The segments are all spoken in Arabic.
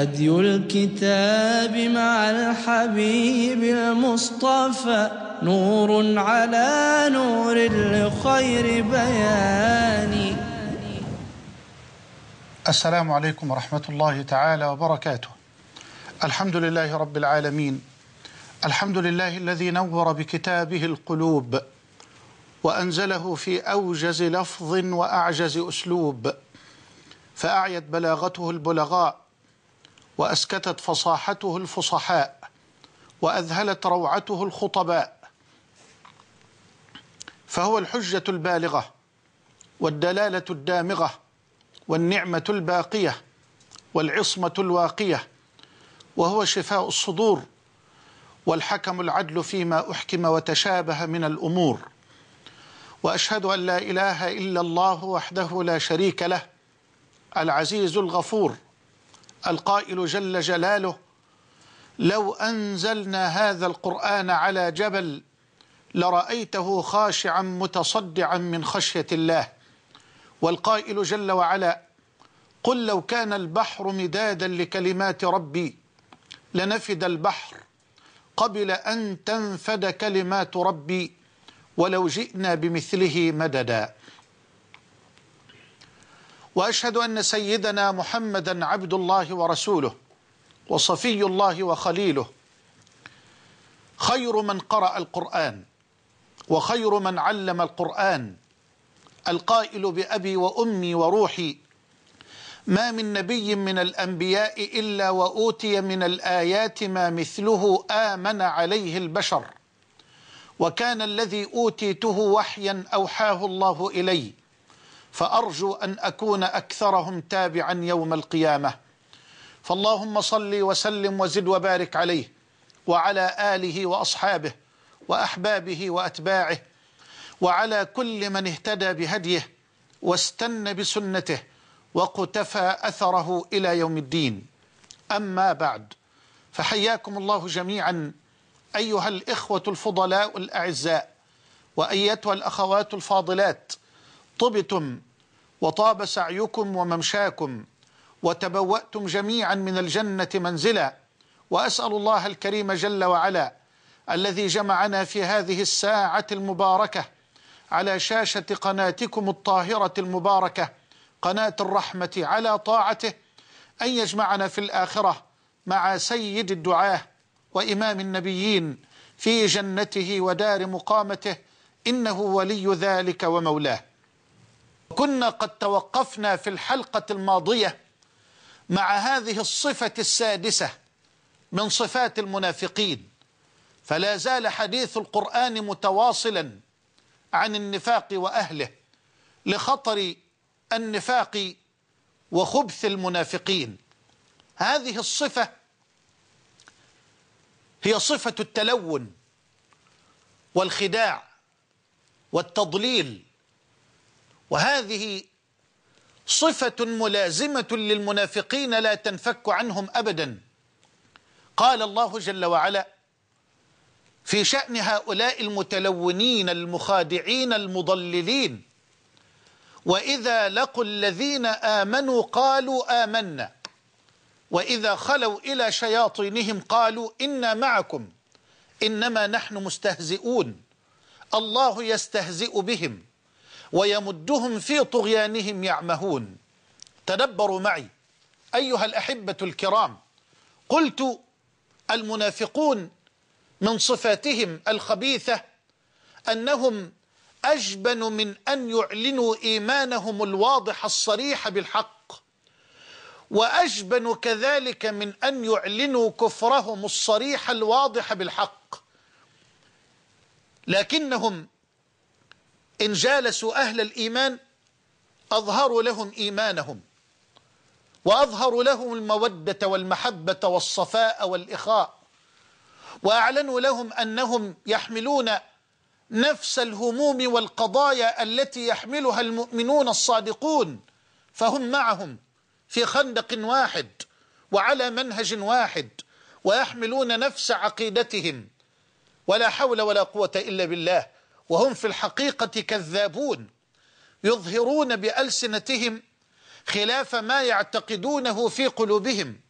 هدي الكتاب مع الحبيب المصطفى نور على نور لخير بياني السلام عليكم ورحمة الله تعالى وبركاته الحمد لله رب العالمين الحمد لله الذي نور بكتابه القلوب وأنزله في أوجز لفظ وأعجز أسلوب فأعيت بلاغته البلغاء واسكتت فصاحته الفصحاء واذهلت روعته الخطباء فهو الحجه البالغه والدلاله الدامغه والنعمه الباقيه والعصمه الواقيه وهو شفاء الصدور والحكم العدل فيما احكم وتشابه من الامور واشهد ان لا اله الا الله وحده لا شريك له العزيز الغفور القائل جل جلاله لو أنزلنا هذا القرآن على جبل لرأيته خاشعا متصدعا من خشية الله والقائل جل وعلا قل لو كان البحر مدادا لكلمات ربي لنفد البحر قبل أن تنفد كلمات ربي ولو جئنا بمثله مددا واشهد ان سيدنا محمدا عبد الله ورسوله وصفي الله وخليله خير من قرأ القرآن وخير من علم القرآن القائل بأبي وأمي وروحي ما من نبي من الأنبياء إلا وأوتي من الآيات ما مثله آمن عليه البشر وكان الذي أوتيته وحيا أوحاه الله إليه فأرجو أن أكون أكثرهم تابعا يوم القيامة فاللهم صل وسلم وزد وبارك عليه وعلى آله وأصحابه وأحبابه وأتباعه وعلى كل من اهتدى بهديه واستنى بسنته وقتفى أثره إلى يوم الدين أما بعد فحياكم الله جميعا أيها الإخوة الفضلاء الأعزاء وأيتها الأخوات الفاضلات طبتم وطاب سعيكم وممشاكم وتبوأتم جميعا من الجنة منزلا وأسأل الله الكريم جل وعلا الذي جمعنا في هذه الساعة المباركة على شاشة قناتكم الطاهرة المباركة قناة الرحمة على طاعته أن يجمعنا في الآخرة مع سيد الدعاة وإمام النبيين في جنته ودار مقامته إنه ولي ذلك ومولاه كنا قد توقفنا في الحلقة الماضية مع هذه الصفة السادسة من صفات المنافقين فلا زال حديث القرآن متواصلا عن النفاق وأهله لخطر النفاق وخبث المنافقين هذه الصفة هي صفة التلون والخداع والتضليل وهذه صفة ملازمة للمنافقين لا تنفك عنهم أبدا قال الله جل وعلا في شأن هؤلاء المتلونين المخادعين المضللين وإذا لقوا الذين آمنوا قالوا آمنا وإذا خلوا إلى شياطينهم قالوا إنا معكم إنما نحن مستهزئون الله يستهزئ بهم ويمدهم في طغيانهم يعمهون تدبروا معي أيها الأحبة الكرام قلت المنافقون من صفاتهم الخبيثة أنهم أجبن من أن يعلنوا إيمانهم الواضح الصريح بالحق وأجبن كذلك من أن يعلنوا كفرهم الصريح الواضح بالحق لكنهم إن جالسوا أهل الإيمان أظهروا لهم إيمانهم وأظهروا لهم المودة والمحبة والصفاء والإخاء وأعلنوا لهم أنهم يحملون نفس الهموم والقضايا التي يحملها المؤمنون الصادقون فهم معهم في خندق واحد وعلى منهج واحد ويحملون نفس عقيدتهم ولا حول ولا قوة إلا بالله وهم في الحقيقة كذابون يظهرون بألسنتهم خلاف ما يعتقدونه في قلوبهم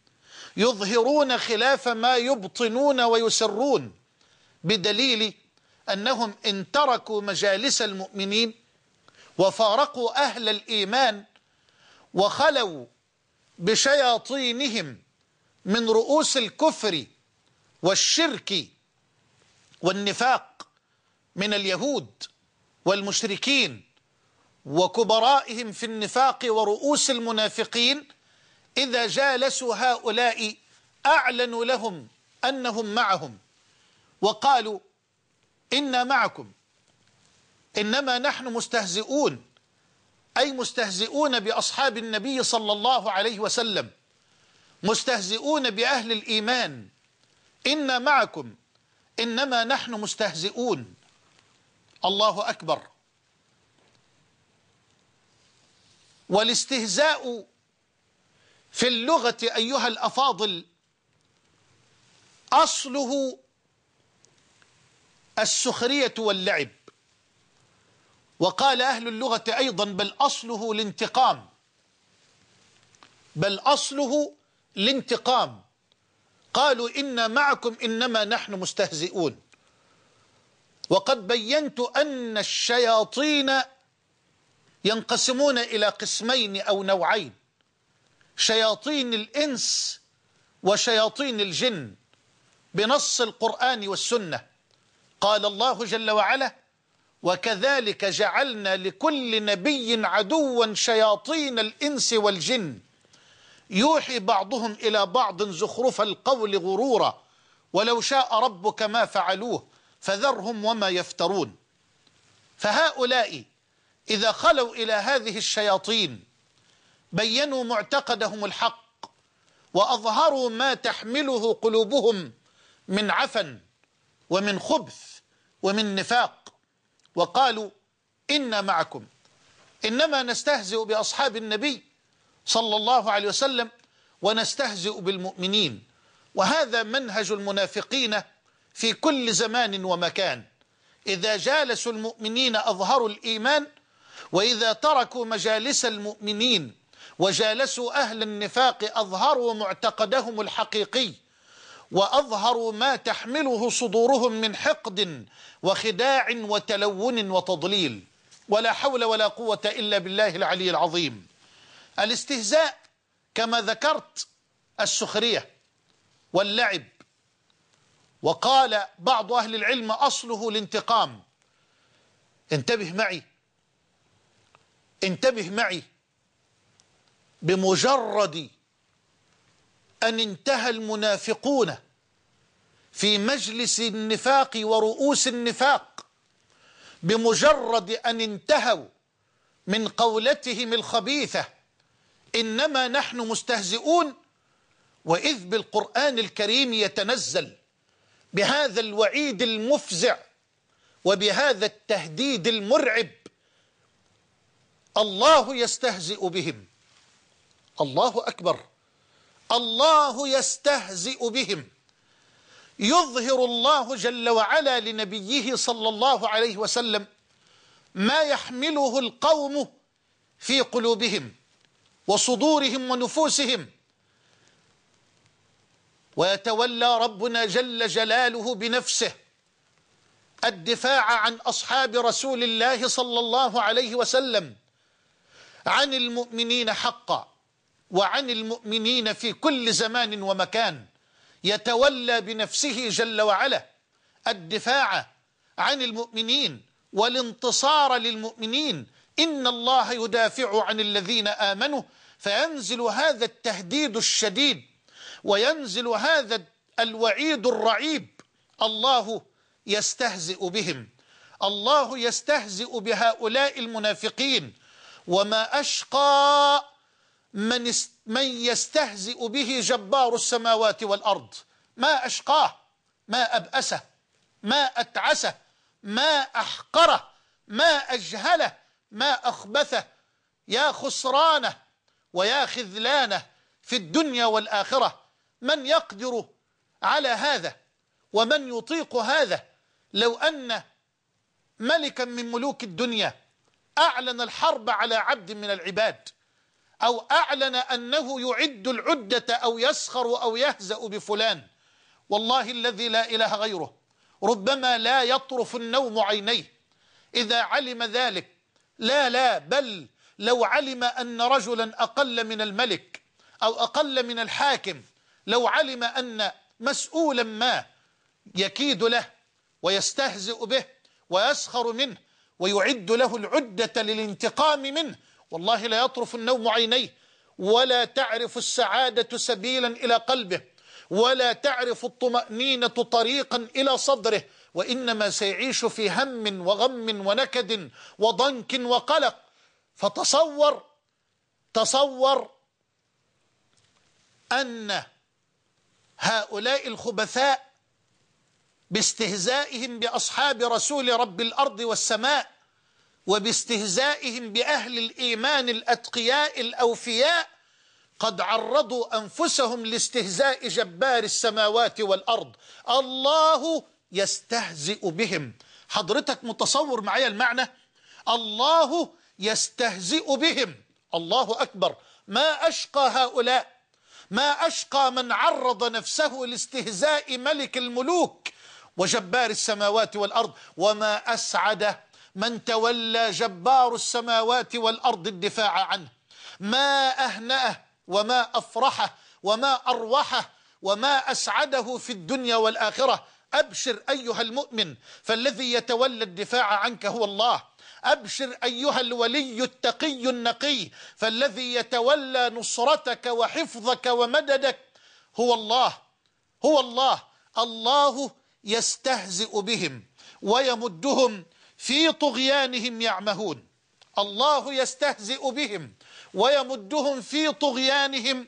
يظهرون خلاف ما يبطنون ويسرون بدليل أنهم إن تركوا مجالس المؤمنين وفارقوا أهل الإيمان وخلوا بشياطينهم من رؤوس الكفر والشرك والنفاق من اليهود والمشركين وكبرائهم في النفاق ورؤوس المنافقين إذا جالسوا هؤلاء أعلنوا لهم أنهم معهم وقالوا إنا معكم إنما نحن مستهزئون أي مستهزئون بأصحاب النبي صلى الله عليه وسلم مستهزئون بأهل الإيمان إنا معكم إنما نحن مستهزئون الله أكبر والاستهزاء في اللغة أيها الأفاضل أصله السخرية واللعب وقال أهل اللغة أيضا بل أصله الانتقام بل أصله الانتقام قالوا إن معكم إنما نحن مستهزئون وقد بينت أن الشياطين ينقسمون إلى قسمين أو نوعين شياطين الإنس وشياطين الجن بنص القرآن والسنة قال الله جل وعلا وكذلك جعلنا لكل نبي عدوا شياطين الإنس والجن يوحي بعضهم إلى بعض زخرف القول غرورا ولو شاء ربك ما فعلوه فذرهم وما يفترون فهؤلاء إذا خلوا إلى هذه الشياطين بينوا معتقدهم الحق وأظهروا ما تحمله قلوبهم من عفن ومن خبث ومن نفاق وقالوا إنا معكم إنما نستهزئ بأصحاب النبي صلى الله عليه وسلم ونستهزئ بالمؤمنين وهذا منهج المنافقين في كل زمان ومكان إذا جالسوا المؤمنين أظهروا الإيمان وإذا تركوا مجالس المؤمنين وجالسوا أهل النفاق أظهروا معتقدهم الحقيقي وأظهروا ما تحمله صدورهم من حقد وخداع وتلون وتضليل ولا حول ولا قوة إلا بالله العلي العظيم الاستهزاء كما ذكرت السخرية واللعب وقال بعض أهل العلم أصله الانتقام انتبه معي انتبه معي بمجرد أن انتهى المنافقون في مجلس النفاق ورؤوس النفاق بمجرد أن انتهوا من قولتهم الخبيثة إنما نحن مستهزئون وإذ بالقرآن الكريم يتنزل بهذا الوعيد المفزع وبهذا التهديد المرعب الله يستهزئ بهم الله اكبر الله يستهزئ بهم يظهر الله جل وعلا لنبيه صلى الله عليه وسلم ما يحمله القوم في قلوبهم وصدورهم ونفوسهم ويتولى ربنا جل جلاله بنفسه الدفاع عن أصحاب رسول الله صلى الله عليه وسلم عن المؤمنين حقا وعن المؤمنين في كل زمان ومكان يتولى بنفسه جل وعلا الدفاع عن المؤمنين والانتصار للمؤمنين إن الله يدافع عن الذين آمنوا فينزل هذا التهديد الشديد وينزل هذا الوعيد الرعيب الله يستهزئ بهم الله يستهزئ بهؤلاء المنافقين وما أشقى من, من يستهزئ به جبار السماوات والأرض ما أشقاه ما أبأسه ما أتعسه ما أحقره ما أجهله ما أخبثه يا خسرانه ويا خذلانه في الدنيا والآخرة من يقدر على هذا ومن يطيق هذا لو أن ملكا من ملوك الدنيا أعلن الحرب على عبد من العباد أو أعلن أنه يعد العدة أو يسخر أو يهزأ بفلان والله الذي لا إله غيره ربما لا يطرف النوم عينيه إذا علم ذلك لا لا بل لو علم أن رجلا أقل من الملك أو أقل من الحاكم لو علم أن مسؤولا ما يكيد له ويستهزئ به ويسخر منه ويعد له العدة للانتقام منه والله لا يطرف النوم عينيه ولا تعرف السعادة سبيلا إلى قلبه ولا تعرف الطمأنينة طريقا إلى صدره وإنما سيعيش في هم وغم ونكد وضنك وقلق فتصور تصور أن هؤلاء الخبثاء باستهزائهم باصحاب رسول رب الارض والسماء وباستهزائهم باهل الايمان الاتقياء الاوفياء قد عرضوا انفسهم لاستهزاء جبار السماوات والارض الله يستهزئ بهم حضرتك متصور معايا المعنى الله يستهزئ بهم الله اكبر ما اشقى هؤلاء ما أشقى من عرض نفسه لاستهزاء ملك الملوك وجبار السماوات والأرض وما أسعد من تولى جبار السماوات والأرض الدفاع عنه ما أهنأه وما أفرحه وما أروحه وما أسعده في الدنيا والآخرة أبشر أيها المؤمن فالذي يتولى الدفاع عنك هو الله ابشر ايها الولي التقي النقي فالذي يتولى نصرتك وحفظك ومددك هو الله هو الله الله يستهزئ بهم ويمدهم في طغيانهم يعمهون الله يستهزئ بهم ويمدهم في طغيانهم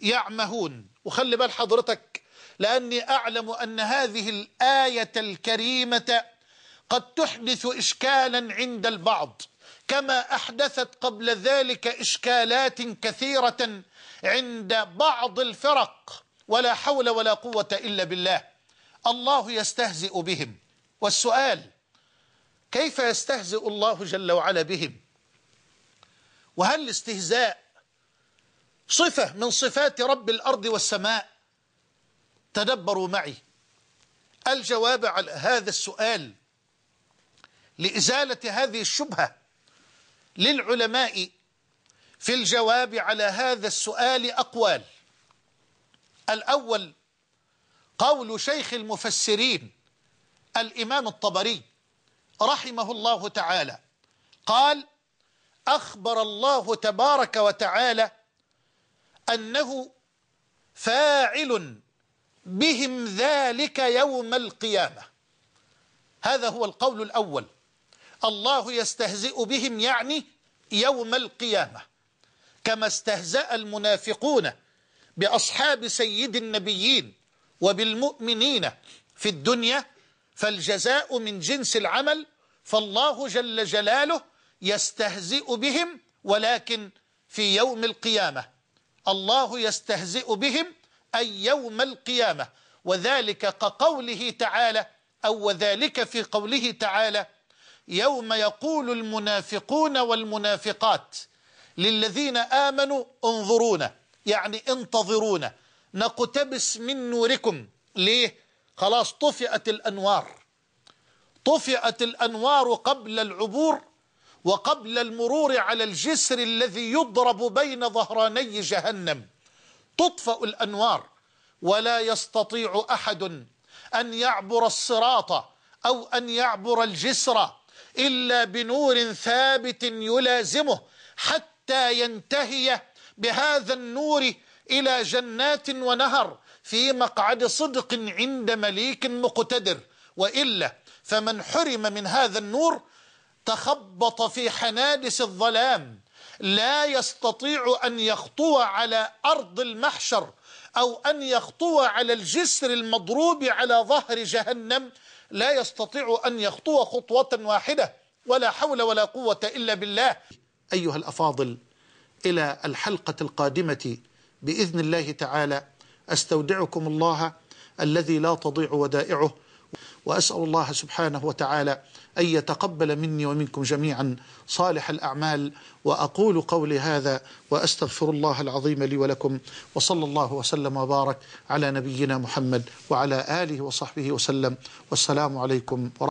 يعمهون وخلي بال حضرتك لاني اعلم ان هذه الايه الكريمه قد تحدث إشكالا عند البعض كما أحدثت قبل ذلك إشكالات كثيرة عند بعض الفرق ولا حول ولا قوة إلا بالله الله يستهزئ بهم والسؤال كيف يستهزئ الله جل وعلا بهم وهل الاستهزاء صفة من صفات رب الأرض والسماء تدبروا معي الجواب على هذا السؤال لإزالة هذه الشبهة للعلماء في الجواب على هذا السؤال أقوال الأول قول شيخ المفسرين الإمام الطبري رحمه الله تعالى قال أخبر الله تبارك وتعالى أنه فاعل بهم ذلك يوم القيامة هذا هو القول الأول الله يستهزئ بهم يعني يوم القيامة كما استهزأ المنافقون بأصحاب سيد النبيين وبالمؤمنين في الدنيا فالجزاء من جنس العمل فالله جل جلاله يستهزئ بهم ولكن في يوم القيامة الله يستهزئ بهم أي يوم القيامة وذلك كقوله تعالى أو وذلك في قوله تعالى يوم يقول المنافقون والمنافقات للذين آمنوا انظرونا يعني انتظرونا نقتبس من نوركم ليه خلاص طفئت الأنوار طفئت الأنوار قبل العبور وقبل المرور على الجسر الذي يضرب بين ظهراني جهنم تطفأ الأنوار ولا يستطيع أحد أن يعبر الصراط أو أن يعبر الجسر الا بنور ثابت يلازمه حتى ينتهي بهذا النور الى جنات ونهر في مقعد صدق عند مليك مقتدر والا فمن حرم من هذا النور تخبط في حنادس الظلام لا يستطيع ان يخطو على ارض المحشر او ان يخطو على الجسر المضروب على ظهر جهنم لا يستطيع أن يخطو خطوة واحدة ولا حول ولا قوة إلا بالله أيها الأفاضل إلى الحلقة القادمة بإذن الله تعالى أستودعكم الله الذي لا تضيع ودائعه وأسأل الله سبحانه وتعالى أن يتقبل مني ومنكم جميعا صالح الأعمال وأقول قولي هذا وأستغفر الله العظيم لي ولكم وصلى الله وسلم وبارك على نبينا محمد وعلى آله وصحبه وسلم والسلام عليكم ورحمة